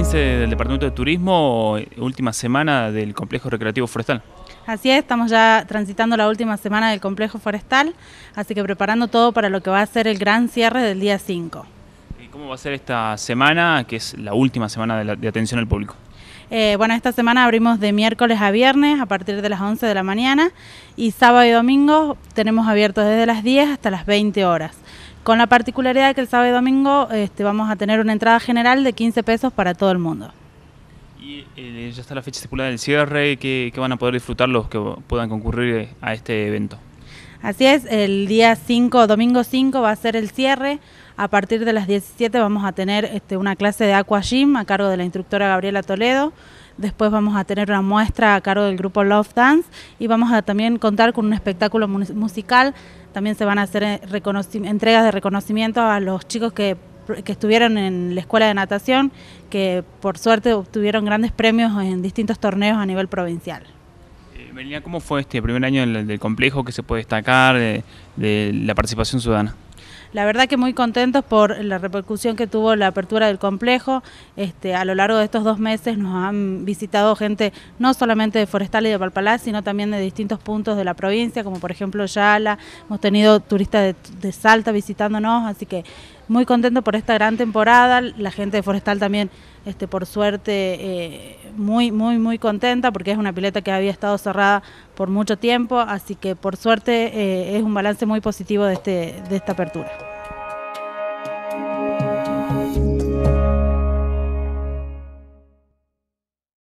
Eh, del Departamento de Turismo, última semana del Complejo Recreativo Forestal. Así es, estamos ya transitando la última semana del Complejo Forestal, así que preparando todo para lo que va a ser el gran cierre del día 5. ¿Cómo va a ser esta semana, que es la última semana de, atención al público? Eh, bueno, esta semana abrimos de miércoles a viernes a partir de las 11 de la mañana y sábado y domingo tenemos abiertos desde las 10 hasta las 20 horas. Con la particularidad de que el sábado y domingo este, vamos a tener una entrada general de 15 pesos para todo el mundo. Y eh, ya está la fecha estipulada del cierre, y ¿qué van a poder disfrutar los que puedan concurrir a este evento? Así es, el día 5, domingo 5 va a ser el cierre. A partir de las 17 vamos a tener este, una clase de Aqua Gym a cargo de la instructora Gabriela Toledo. Después vamos a tener una muestra a cargo del grupo Love Dance y vamos a también contar con un espectáculo musical. También se van a hacer eh, entregas de reconocimiento a los chicos que estuvieron en la escuela de natación, que por suerte obtuvieron grandes premios en distintos torneos a nivel provincial. ¿cómo fue este primer año del, complejo que se puede destacar de, la participación ciudadana? La verdad que muy contentos por la repercusión que tuvo la apertura del complejo. Este, a lo largo de estos dos meses nos han visitado gente no solamente de Forestal y de Palpalá, sino también de distintos puntos de la provincia, como por ejemplo Yala. Hemos tenido turistas de Salta visitándonos, así que muy contento por esta gran temporada, la gente de Forestal también, este, por suerte, eh, muy, muy, muy contenta porque es una pileta que había estado cerrada por mucho tiempo, así que por suerte eh, es un balance muy positivo de, este, de esta apertura.